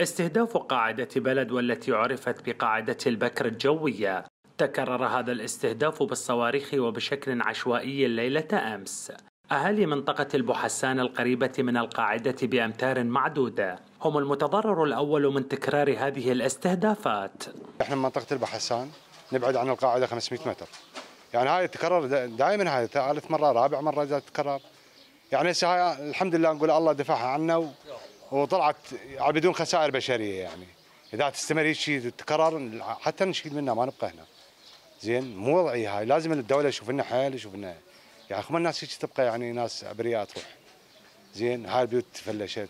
استهداف قاعدة بلد والتي عرفت بقاعدة البكر الجوية تكرر هذا الاستهداف بالصواريخ وبشكل عشوائي ليلة أمس أهالي منطقة البحسان القريبة من القاعدة بأمتار معدودة هم المتضرر الأول من تكرار هذه الاستهدافات احنا منطقة البحسان نبعد عن القاعدة 500 متر يعني هاي تكرر دائما هاي ثالث مرة رابع مرة تتكرر يعني هسه الحمد لله نقول الله دفعها عنا وطلعت بدون خسائر بشريه يعني اذا تستمر هيك تتكرر حتى نشيل منها ما نبقى هنا زين مو وضعي هاي لازم الدوله تشوف لنا حل يشوف لنا يعني ما الناس هيك تبقى يعني ناس ابرياء تروح زين هاي البيوت تفلشت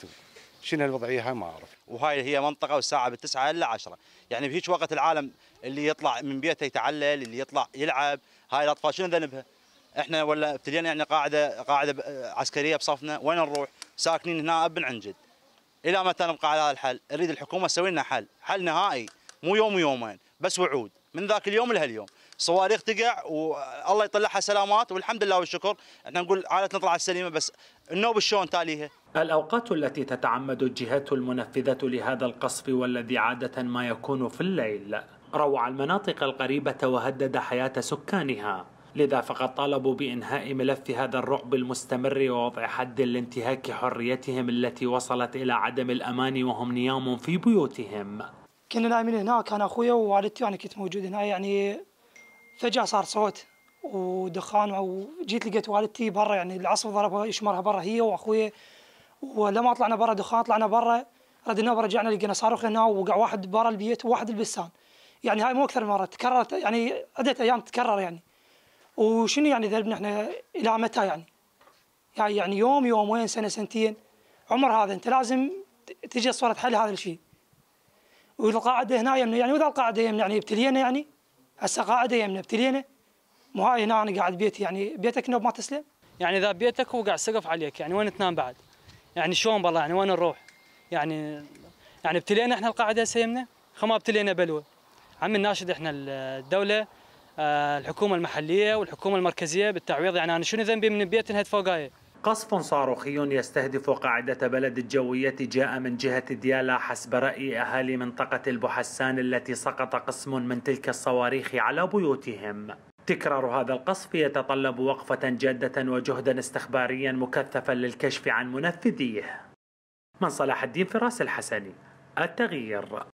شنو الوضعيه هاي ما اعرف وهاي هي منطقه والساعه بالتسعة الا 10 يعني بهيك وقت العالم اللي يطلع من بيته يتعلل اللي يطلع يلعب هاي الاطفال شنو ذنبها احنا ولا ابتدينا يعني قاعده قاعده عسكريه بصفنا وين نروح ساكنين هنا ابن عنجد الى متى نبقى على هذا الحل؟ نريد الحكومه تسوي لنا حل، حل نهائي مو يوم ويومين بس وعود من ذاك اليوم لهاليوم، صواريخ تقع والله يطلعها سلامات والحمد لله والشكر، احنا نقول عائلتنا طلعت سليمه بس النوب شلون تاليها؟ الأوقات التي تتعمد الجهات المنفذة لهذا القصف والذي عادة ما يكون في الليل روع المناطق القريبة وهدد حياة سكانها لذا فقد طالبوا بإنهاء ملف هذا الرعب المستمر ووضع حد لانتهاك حريتهم التي وصلت إلى عدم الأمان وهم نيام في بيوتهم كنا نايمين هنا كان أخويا ووالدتي وأنا يعني كنت موجود هنا يعني فجأة صار صوت ودخان وجيت لقيت والدتي برا يعني العصف ضربها يشمرها برا هي واخويا ولما طلعنا برا دخان طلعنا برا ردنا ورجعنا لقينا صاروخ هنا ووقع واحد برا البيت وواحد البستان يعني هاي مو اكثر من مره تكررت يعني عده ايام تكرر يعني وشنو يعني دربنا احنا الى متى يعني؟ يعني, يعني يوم يومين سنه سنتين عمر هذا انت لازم تجي صوره حل هذا الشيء. والقاعده هنا يمنا يعني واذا القاعده يمنا يعني ابتلينا يعني هسه قاعده يمنا ابتلينا مو هاي هنا انا قاعد بيتي يعني بيتك نوب ما تسلم؟ يعني اذا بيتك هو قاعد سقف عليك يعني وين تنام بعد؟ يعني شلون بالله يعني وين نروح؟ يعني يعني ابتلينا احنا القاعده هسه يمنا؟ خما ابتلينا بلوه. عم نناشد احنا الدوله آه، الحكومه المحليه والحكومه المركزيه بالتعويض يعني انا شنو ذنبي من بيت انهد فوقاي قصف صاروخي يستهدف قاعدة بلد الجوية جاء من جهة ديالا حسب رأي أهالي منطقة البحسان التي سقط قسم من تلك الصواريخ على بيوتهم تكرار هذا القصف يتطلب وقفة جادة وجهدا استخباريا مكثفا للكشف عن منفذيه من صلاح الدين فراس الحسني التغيير